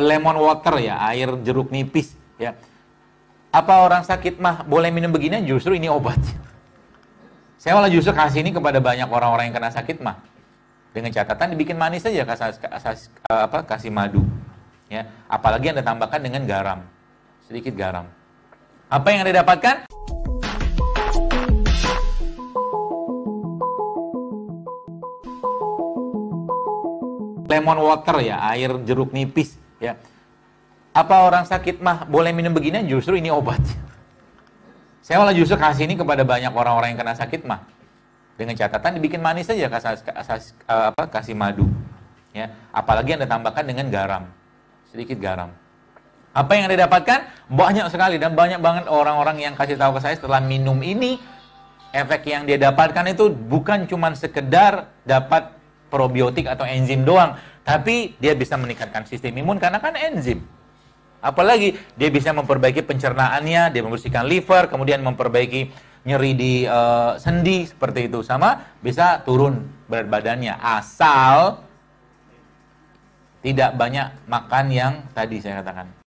lemon water ya, air jeruk nipis ya. Apa orang sakit mah boleh minum begini justru ini obat. Saya malah justru kasih ini kepada banyak orang-orang yang kena sakit mah. Dengan catatan dibikin manis saja kasih, kasih eh, apa kasih madu. Ya, apalagi Anda tambahkan dengan garam. Sedikit garam. Apa yang Anda dapatkan? lemon water ya, air jeruk nipis Ya. Apa orang sakit mah boleh minum begini? Justru ini obat. Saya malah justru kasih ini kepada banyak orang-orang yang kena sakit mah. Dengan catatan dibikin manis saja kasih, kasih, eh, apa, kasih madu. Ya, apalagi yang ditambahkan dengan garam. Sedikit garam. Apa yang Anda dapatkan? Banyak sekali dan banyak banget orang-orang yang kasih tahu ke saya setelah minum ini efek yang dia dapatkan itu bukan cuma sekedar dapat probiotik atau enzim doang, tapi dia bisa meningkatkan sistem imun karena kan enzim. Apalagi dia bisa memperbaiki pencernaannya, dia membersihkan liver, kemudian memperbaiki nyeri di uh, sendi seperti itu sama bisa turun berat badannya asal tidak banyak makan yang tadi saya katakan